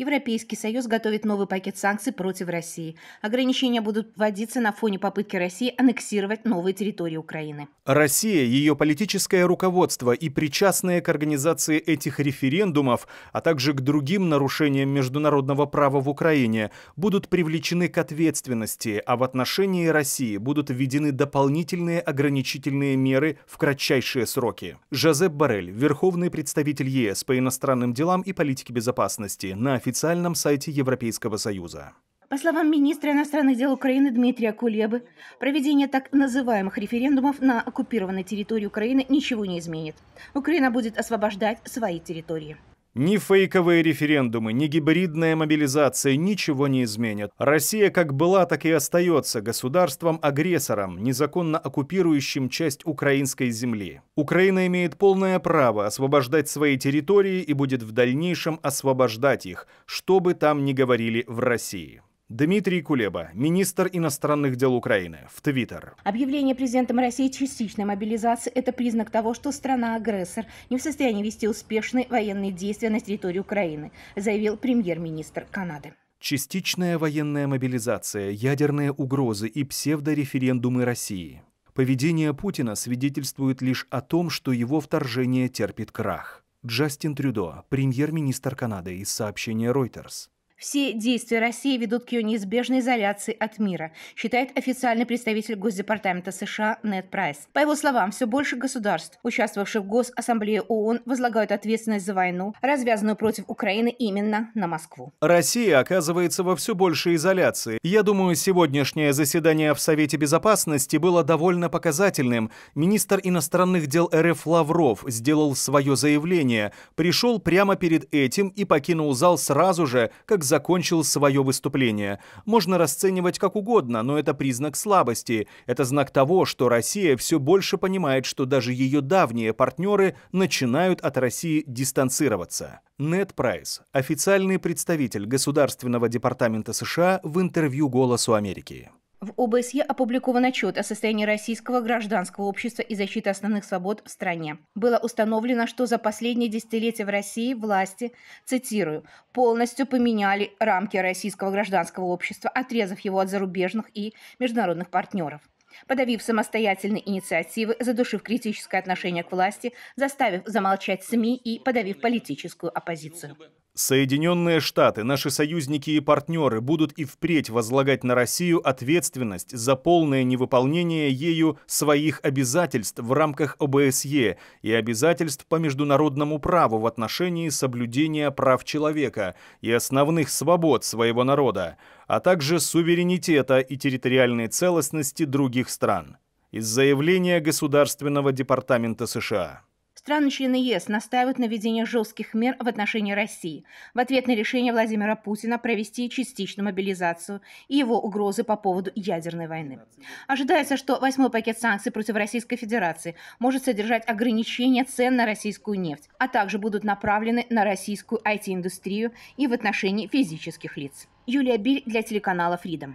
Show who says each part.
Speaker 1: Европейский Союз готовит новый пакет санкций против России. Ограничения будут вводиться на фоне попытки России аннексировать новые территории Украины.
Speaker 2: Россия, ее политическое руководство и причастные к организации этих референдумов, а также к другим нарушениям международного права в Украине, будут привлечены к ответственности, а в отношении России будут введены дополнительные ограничительные меры в кратчайшие сроки. Жозеп Барель, верховный представитель ЕС по иностранным делам и политике безопасности, на официальном официальном сайте Европейского Союза.
Speaker 1: По словам министра иностранных дел Украины Дмитрия Кулебы, проведение так называемых референдумов на оккупированной территории Украины ничего не изменит. Украина будет освобождать свои территории.
Speaker 2: Ни фейковые референдумы, ни гибридная мобилизация ничего не изменят. Россия как была, так и остается государством-агрессором, незаконно оккупирующим часть украинской земли. Украина имеет полное право освобождать свои территории и будет в дальнейшем освобождать их, что бы там ни говорили в России. Дмитрий Кулеба, министр иностранных дел Украины, в Твиттер.
Speaker 1: Объявление президентом России частичной мобилизации – это признак того, что страна-агрессор не в состоянии вести успешные военные действия на территории Украины, заявил премьер-министр Канады.
Speaker 2: Частичная военная мобилизация, ядерные угрозы и псевдореферендумы России. Поведение Путина свидетельствует лишь о том, что его вторжение терпит крах. Джастин Трюдо, премьер-министр Канады из сообщения Reuters.
Speaker 1: Все действия России ведут к ее неизбежной изоляции от мира, считает официальный представитель Госдепартамента США Нед Прайс. По его словам, все больше государств, участвовавших в Госассамблее ООН, возлагают ответственность за войну, развязанную против Украины именно на Москву.
Speaker 2: Россия оказывается во все большей изоляции. Я думаю, сегодняшнее заседание в Совете Безопасности было довольно показательным. Министр иностранных дел РФ Лавров сделал свое заявление, пришел прямо перед этим и покинул зал сразу же, как закончил свое выступление. Можно расценивать как угодно, но это признак слабости. Это знак того, что Россия все больше понимает, что даже ее давние партнеры начинают от России дистанцироваться. Нед Прайс, официальный представитель Государственного департамента США в интервью «Голосу Америки».
Speaker 1: В ОБСЕ опубликован отчет о состоянии российского гражданского общества и защиты основных свобод в стране. Было установлено, что за последние десятилетия в России власти, цитирую, полностью поменяли рамки российского гражданского общества, отрезав его от зарубежных и международных партнеров подавив самостоятельные инициативы, задушив критическое отношение к власти, заставив замолчать СМИ и подавив политическую оппозицию.
Speaker 2: Соединенные Штаты, наши союзники и партнеры будут и впредь возлагать на Россию ответственность за полное невыполнение ею своих обязательств в рамках ОБСЕ и обязательств по международному праву в отношении соблюдения прав человека и основных свобод своего народа, а также суверенитета и территориальной целостности других стран. Из заявления Государственного департамента США.
Speaker 1: Страны-члены ЕС настаивают на введении жестких мер в отношении России в ответ на решение Владимира Путина провести частичную мобилизацию и его угрозы по поводу ядерной войны. Ожидается, что восьмой пакет санкций против Российской Федерации может содержать ограничения цен на российскую нефть, а также будут направлены на российскую IT-индустрию и в отношении физических лиц. Юлия Биль для телеканала Freedom.